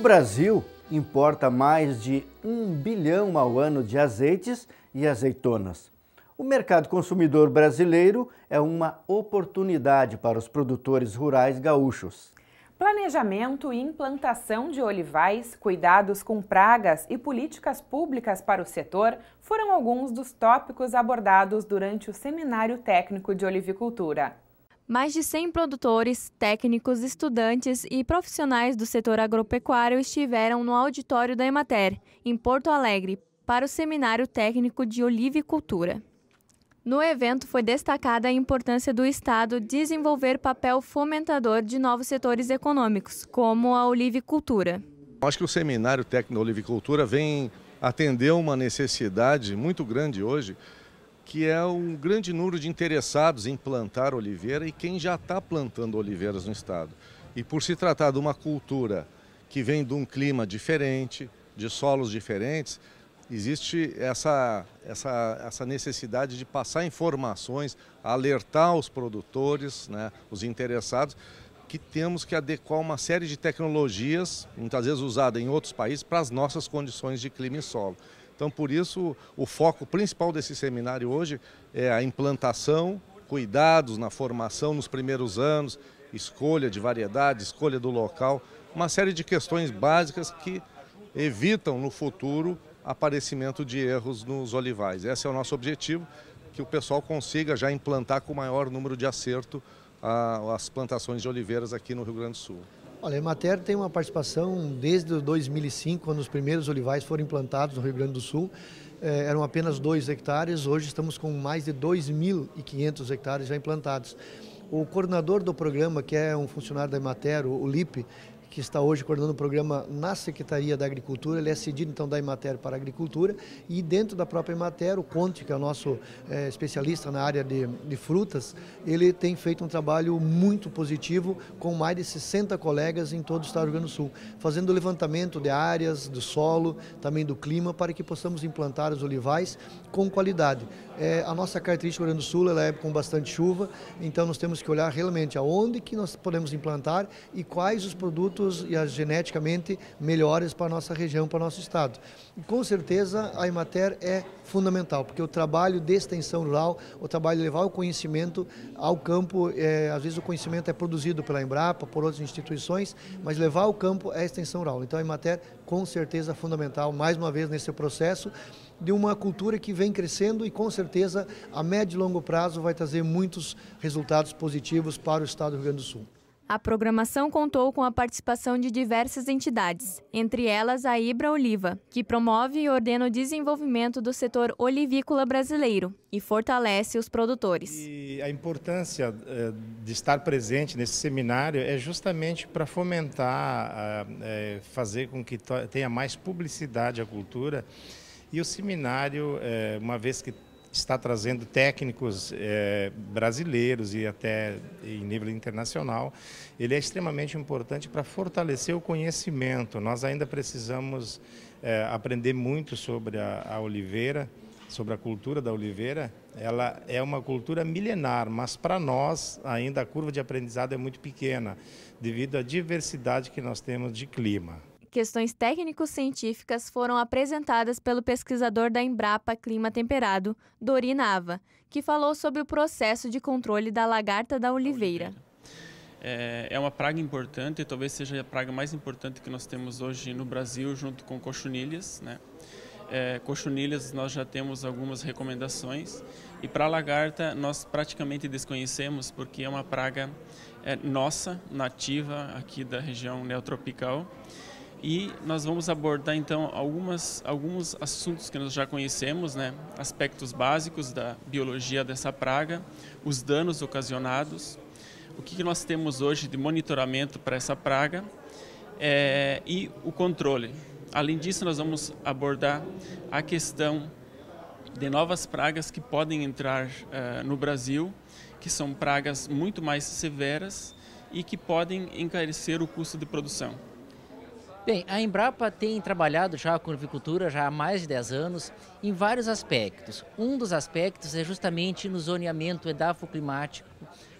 Brasil importa mais de um bilhão ao ano de azeites e azeitonas. O mercado consumidor brasileiro é uma oportunidade para os produtores rurais gaúchos. Planejamento e implantação de olivais, cuidados com pragas e políticas públicas para o setor foram alguns dos tópicos abordados durante o Seminário Técnico de Olivicultura. Mais de 100 produtores, técnicos, estudantes e profissionais do setor agropecuário estiveram no auditório da Emater, em Porto Alegre, para o Seminário Técnico de Olivicultura. No evento foi destacada a importância do Estado desenvolver papel fomentador de novos setores econômicos, como a olivicultura. Acho que o Seminário Técnico de Olivicultura vem atender uma necessidade muito grande hoje que é um grande número de interessados em plantar oliveira e quem já está plantando oliveiras no estado. E por se tratar de uma cultura que vem de um clima diferente, de solos diferentes, existe essa, essa, essa necessidade de passar informações, alertar os produtores, né, os interessados, que temos que adequar uma série de tecnologias, muitas vezes usadas em outros países, para as nossas condições de clima e solo. Então, por isso, o foco principal desse seminário hoje é a implantação, cuidados na formação nos primeiros anos, escolha de variedade, escolha do local, uma série de questões básicas que evitam no futuro aparecimento de erros nos olivais. Esse é o nosso objetivo, que o pessoal consiga já implantar com o maior número de acerto as plantações de oliveiras aqui no Rio Grande do Sul. Olha, a Emater tem uma participação desde 2005, quando os primeiros olivais foram implantados no Rio Grande do Sul. É, eram apenas 2 hectares, hoje estamos com mais de 2.500 hectares já implantados. O coordenador do programa, que é um funcionário da Emater, o, o LIP, que está hoje coordenando o programa na Secretaria da Agricultura, ele é cedido então da Emater para a Agricultura e dentro da própria Emater, o Conte, que é o nosso é, especialista na área de, de, frutas, ele tem feito um trabalho muito positivo com mais de 60 colegas em todo o Estado do Rio Grande do Sul, fazendo o levantamento de áreas, do solo, também do clima, para que possamos implantar os olivais com qualidade. É, a nossa característica do Rio Grande do Sul ela é com bastante chuva, então nós temos que olhar realmente aonde que nós podemos implantar e quais os produtos produtos e as geneticamente melhores para a nossa região, para o nosso estado. E, com certeza a Emater é fundamental, porque o trabalho de extensão rural, o trabalho de levar o conhecimento ao campo, é, às vezes o conhecimento é produzido pela Embrapa, por outras instituições, mas levar ao campo é a extensão rural. Então a Emater com certeza é fundamental, mais uma vez nesse processo, de uma cultura que vem crescendo e com certeza a médio e longo prazo vai trazer muitos resultados positivos para o Estado do Rio Grande do Sul. A programação contou com a participação de diversas entidades, entre elas a Ibra Oliva, que promove e ordena o desenvolvimento do setor olivícola brasileiro e fortalece os produtores. E a importância eh, de estar presente nesse seminário é justamente para fomentar, eh, eh, fazer com que tenha mais publicidade à cultura. E o seminário, uma vez que está trazendo técnicos é, brasileiros e até em nível internacional. Ele é extremamente importante para fortalecer o conhecimento. Nós ainda precisamos é, aprender muito sobre a, a oliveira, sobre a cultura da oliveira. Ela é uma cultura milenar, mas para nós ainda a curva de aprendizado é muito pequena, devido à diversidade que nós temos de clima questões técnico-científicas foram apresentadas pelo pesquisador da Embrapa Clima Temperado, Dori Nava, que falou sobre o processo de controle da lagarta da oliveira. É, é uma praga importante, talvez seja a praga mais importante que nós temos hoje no Brasil, junto com cochonilhas. Né? É, cochonilhas nós já temos algumas recomendações e para a lagarta nós praticamente desconhecemos porque é uma praga é, nossa, nativa aqui da região neotropical e nós vamos abordar então algumas, alguns assuntos que nós já conhecemos, né? aspectos básicos da biologia dessa praga, os danos ocasionados, o que, nós temos hoje de monitoramento para essa praga é, e o controle. Além disso, nós vamos abordar a questão de novas pragas que podem entrar uh, no Brasil, que são pragas muito mais severas e que podem encarecer o custo de produção. Bem, a Embrapa tem trabalhado já com avicultura já há mais de 10 anos em vários aspectos. Um dos aspectos é justamente no zoneamento edafoclimático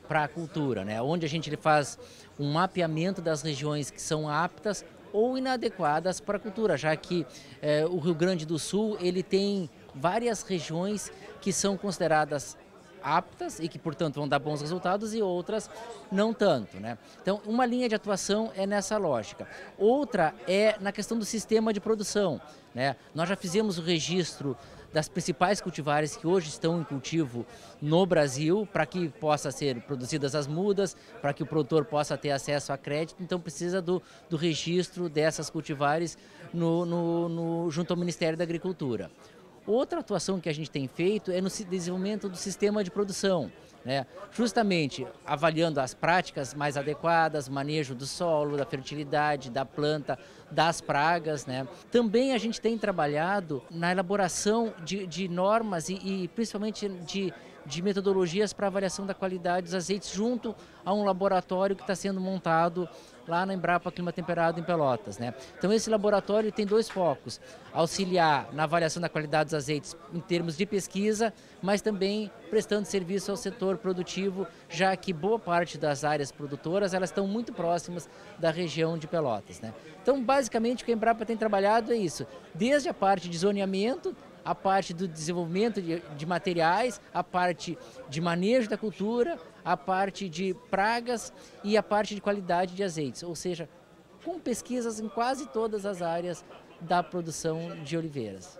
para a cultura, né? onde a gente faz um mapeamento das regiões que são aptas ou inadequadas para a cultura, já que eh, o Rio Grande do Sul ele tem várias regiões que são consideradas aptas e que, portanto, vão dar bons resultados e outras não tanto. Né? Então, uma linha de atuação é nessa lógica. Outra é na questão do sistema de produção. Né? Nós já fizemos o registro das principais cultivares que hoje estão em cultivo no Brasil, para que possa ser produzidas as mudas, para que o produtor possa ter acesso a crédito, então precisa do, do registro dessas cultivares no, no, no junto ao Ministério da Agricultura. Outra atuação que a gente tem feito é no desenvolvimento do sistema de produção. Né? Justamente avaliando as práticas mais adequadas, manejo do solo, da fertilidade, da planta, das pragas. Né? Também a gente tem trabalhado na elaboração de, de normas e, e principalmente de de metodologias para avaliação da qualidade dos azeites junto a um laboratório que está sendo montado lá na Embrapa Clima Temperado em Pelotas. Né? Então esse laboratório tem dois focos, auxiliar na avaliação da qualidade dos azeites em termos de pesquisa, mas também prestando serviço ao setor produtivo, já que boa parte das áreas produtoras elas estão muito próximas da região de Pelotas. Né? Então basicamente o que a Embrapa tem trabalhado é isso, desde a parte de zoneamento, a parte do desenvolvimento de, de materiais, a parte de manejo da cultura, a parte de pragas e a parte de qualidade de azeites, ou seja, com pesquisas em quase todas as áreas da produção de oliveiras.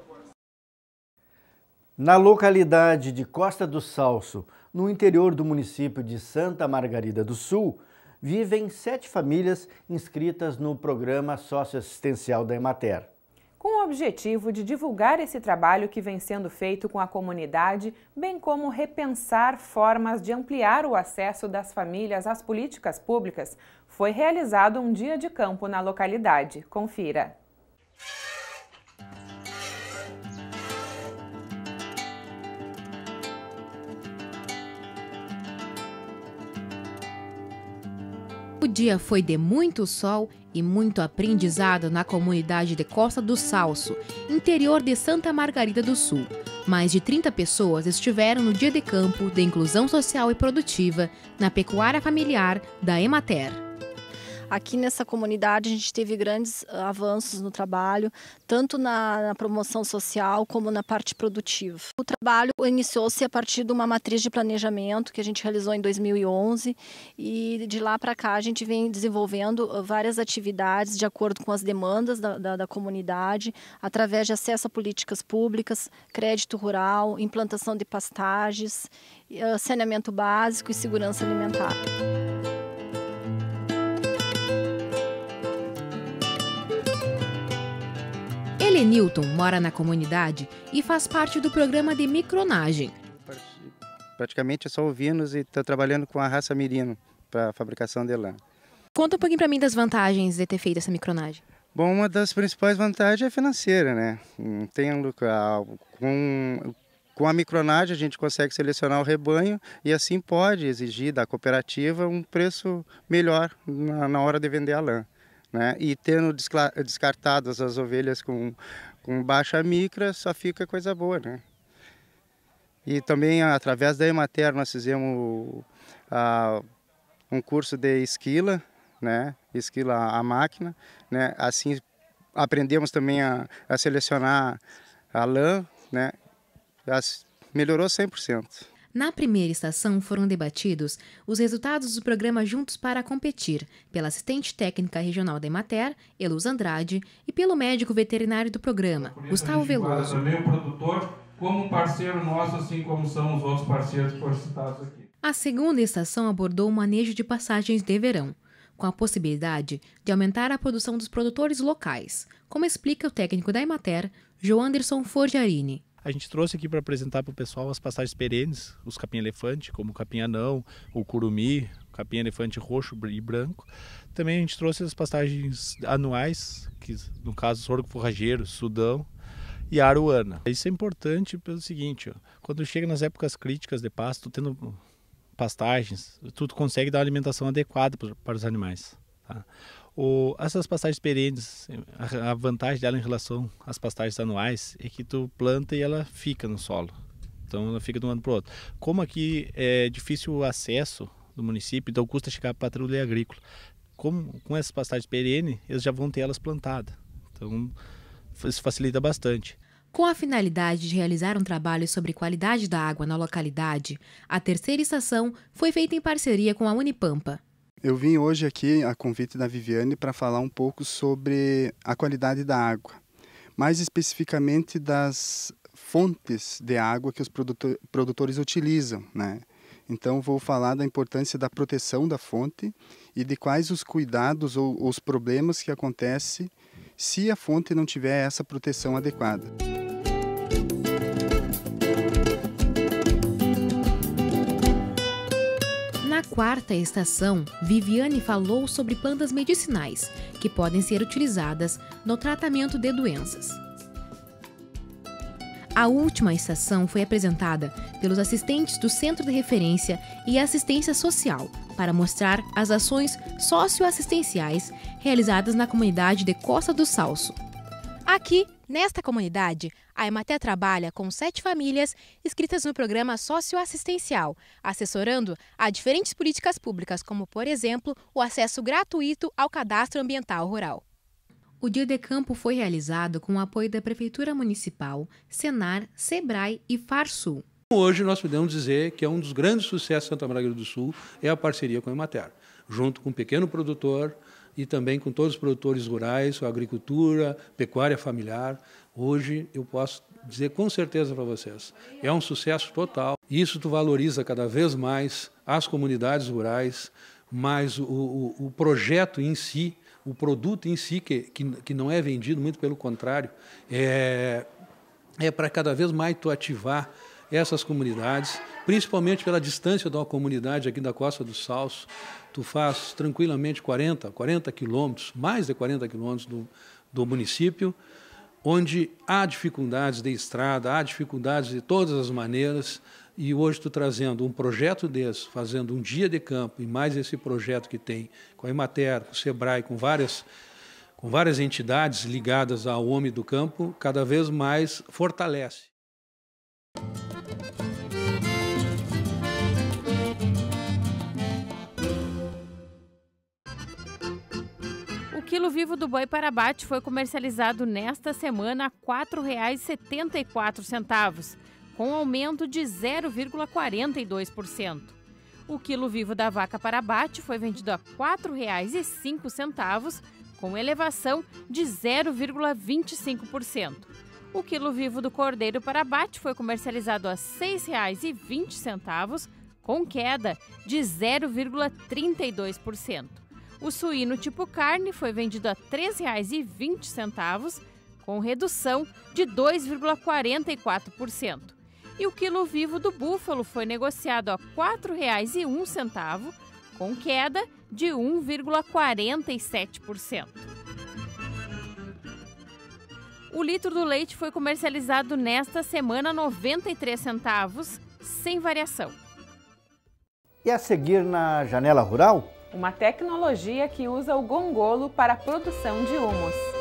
Na localidade de Costa do Salso, no interior do município de Santa Margarida do Sul, vivem sete famílias inscritas no programa socioassistencial da Emater com o objetivo de divulgar esse trabalho que vem sendo feito com a comunidade, bem como repensar formas de ampliar o acesso das famílias às políticas públicas, foi realizado um dia de campo na localidade. Confira. O dia foi de muito sol e muito aprendizado na comunidade de Costa do Salso, interior de Santa Margarida do Sul. Mais de 30 pessoas estiveram no dia de campo de inclusão social e produtiva na pecuária familiar da Emater. Aqui nessa comunidade a gente teve grandes ah, avanços no trabalho, tanto na, na promoção social como na parte produtiva. O trabalho iniciou-se a partir de uma matriz de planejamento que a gente realizou em 2011 e de lá para cá a gente vem desenvolvendo ah, várias atividades de acordo com as demandas da, da, da comunidade, através de acesso a políticas públicas, crédito rural, implantação de pastagens, ah, saneamento básico e segurança alimentar. Lenilton mora na comunidade e faz parte do programa de micronagem. Praticamente é só ovinos e estou tá trabalhando com a raça mirino para fabricação de lã. Conta um pouquinho para mim das vantagens de ter feito essa micronagem. Bom, uma das principais vantagens é financeira, né? Tem local com com a micronagem a gente consegue selecionar o rebanho e assim pode exigir da cooperativa um preço melhor na, na hora de vender a lã. Né? E tendo descartadas as ovelhas com, com baixa micra, só fica coisa boa, né? E também através da Emater nós fizemos ah, um curso de esquila, né? Esquila a máquina, né? Assim aprendemos também a, a selecionar a lã, né? As, melhorou 100%. Na primeira estação foram debatidos os resultados do programa Juntos para Competir, pela assistente técnica regional da Emater, Elus Andrade, e pelo médico veterinário do programa, Gustavo Veloso. O produtor como parceiro nosso, assim como são os outros parceiros que foram citados aqui. A segunda estação abordou o manejo de passagens de verão, com a possibilidade de aumentar a produção dos produtores locais, como explica o técnico da Emater, Joanderson Forgiarini. A gente trouxe aqui para apresentar para o pessoal as passagens perenes, os capim-elefante, como o capim-anão, o curumi, o capim-elefante roxo e branco. Também a gente trouxe as pastagens anuais, que no caso sorgo forrageiro, sudão e aruana. Isso é importante pelo seguinte, ó, quando chega nas épocas críticas de pasto, tendo pastagens, tudo consegue dar uma alimentação adequada para os animais. Tá? O, essas pastagens perenes, a, a, vantagem dela em relação às pastagens anuais é que tu planta e ela fica no solo. Então ela fica de um ano para o outro. Como aqui é difícil o acesso do município, então custa chegar a patrulha agrícola. Como, com essas pastagens perenes, eles já vão ter elas plantadas. Então isso facilita bastante. Com a finalidade de realizar um trabalho sobre qualidade da água na localidade, a terceira estação foi feita em parceria com a Unipampa. Eu vim hoje aqui, a convite da Viviane, para falar um pouco sobre a qualidade da água, mais especificamente das fontes de água que os produtores utilizam, né? Então, vou falar da importância da proteção da fonte e de quais os cuidados ou os problemas que acontecem se a fonte não tiver essa proteção adequada. Na quarta estação, Viviane falou sobre plantas medicinais que podem ser utilizadas no tratamento de doenças. A última estação foi apresentada pelos assistentes do Centro de Referência e Assistência Social para mostrar as ações socioassistenciais realizadas na comunidade de Costa do Salso. Aqui, nesta comunidade, a Ematé trabalha com sete famílias inscritas no programa socioassistencial, assessorando a diferentes políticas públicas, como, por exemplo, o acesso gratuito ao cadastro ambiental rural. O dia de campo foi realizado com o apoio da Prefeitura Municipal, Senar, Sebrae e Farsul. Hoje nós podemos dizer que é um dos grandes sucessos de Santa Maria do Sul é a parceria com a Emater, junto com um pequeno produtor, e também com todos os produtores rurais, agricultura, pecuária familiar. Hoje eu posso dizer com certeza para vocês, é um sucesso total. Isso tu valoriza cada vez mais as comunidades rurais, mas o, o, o projeto em si, o produto em si, que, que, que não é vendido, muito pelo contrário, é, é para cada vez mais tu ativar essas comunidades, principalmente pela distância de uma comunidade aqui da Costa do Salso. Tu faz tranquilamente 40, 40 quilômetros, mais de 40 quilômetros do, do município, onde há dificuldades de estrada, há dificuldades de todas as maneiras, e hoje tu trazendo um projeto desse, fazendo um dia de campo, e mais esse projeto que tem com a Emater, com o Sebrae, com várias com várias entidades ligadas ao homem do campo, cada vez mais fortalece. quilo vivo do boi para abate foi comercializado nesta semana a R$ 4,74, com aumento de 0,42%. O quilo vivo da vaca para abate foi vendido a R$ 4,05, com elevação de 0,25%. O quilo vivo do cordeiro para abate foi comercializado a R$ 6,20, com queda de 0,32%. O suíno tipo carne foi vendido a R$ 3,20, com redução de 2,44%. E o quilo vivo do búfalo foi negociado a R$ 4,01, com queda de 1,47%. O litro do leite foi comercializado nesta semana 93 centavos, sem variação. E a seguir na janela rural, uma tecnologia que usa o gongolo para a produção de humus.